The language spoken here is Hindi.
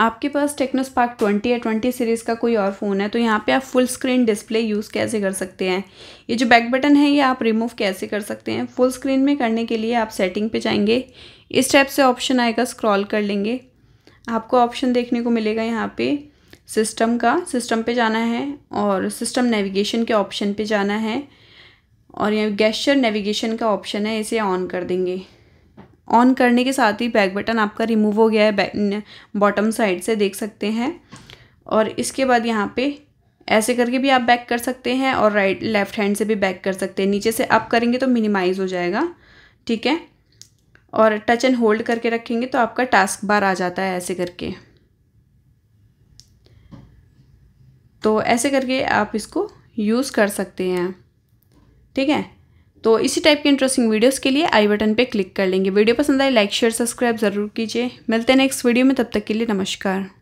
आपके पास टेक्नोस्पार्क 20 या 20 सीरीज़ का कोई और फ़ोन है तो यहाँ पे आप फुल स्क्रीन डिस्प्ले यूज़ कैसे कर सकते हैं ये जो बैक बटन है ये आप रिमूव कैसे कर सकते हैं फुल स्क्रीन में करने के लिए आप सेटिंग पे जाएंगे इस टाइप से ऑप्शन आएगा स्क्रॉल कर लेंगे आपको ऑप्शन देखने को मिलेगा यहाँ पर सिस्टम का सिस्टम पर जाना है और सिस्टम नेविगेशन के ऑप्शन पर जाना है और यहाँ गैशर नेविगेशन का ऑप्शन है इसे ऑन कर देंगे ऑन करने के साथ ही बैक बटन आपका रिमूव हो गया है बॉटम साइड से देख सकते हैं और इसके बाद यहाँ पे ऐसे करके भी आप बैक कर सकते हैं और राइट लेफ़्ट हैंड से भी बैक कर सकते हैं नीचे से अप करेंगे तो मिनिमाइज़ हो जाएगा ठीक है और टच एंड होल्ड करके रखेंगे तो आपका टास्क बार आ जाता है ऐसे करके तो ऐसे करके आप इसको यूज़ कर सकते हैं ठीक है तो इसी टाइप के इंटरेस्टिंग वीडियोस के लिए आई बटन पे क्लिक कर लेंगे वीडियो पसंद आए लाइक शेयर सब्सक्राइब ज़रूर कीजिए मिलते हैं नेक्स्ट वीडियो में तब तक के लिए नमस्कार